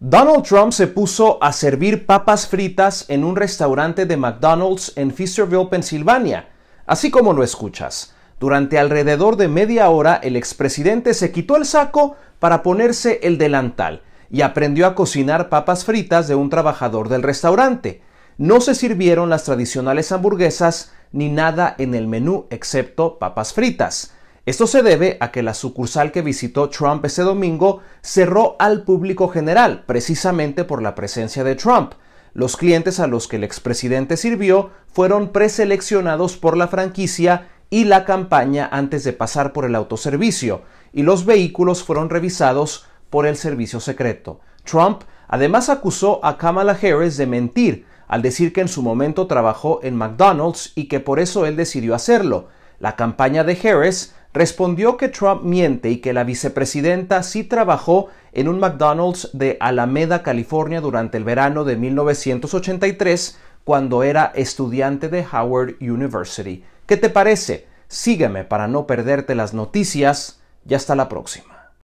Donald Trump se puso a servir papas fritas en un restaurante de McDonald's en Fisherville, Pensilvania, así como lo escuchas. Durante alrededor de media hora el expresidente se quitó el saco para ponerse el delantal y aprendió a cocinar papas fritas de un trabajador del restaurante. No se sirvieron las tradicionales hamburguesas ni nada en el menú excepto papas fritas. Esto se debe a que la sucursal que visitó Trump ese domingo cerró al público general, precisamente por la presencia de Trump. Los clientes a los que el expresidente sirvió fueron preseleccionados por la franquicia y la campaña antes de pasar por el autoservicio, y los vehículos fueron revisados por el servicio secreto. Trump además acusó a Kamala Harris de mentir al decir que en su momento trabajó en McDonald's y que por eso él decidió hacerlo. La campaña de Harris respondió que Trump miente y que la vicepresidenta sí trabajó en un McDonald's de Alameda, California, durante el verano de 1983, cuando era estudiante de Howard University. ¿Qué te parece? Sígueme para no perderte las noticias y hasta la próxima.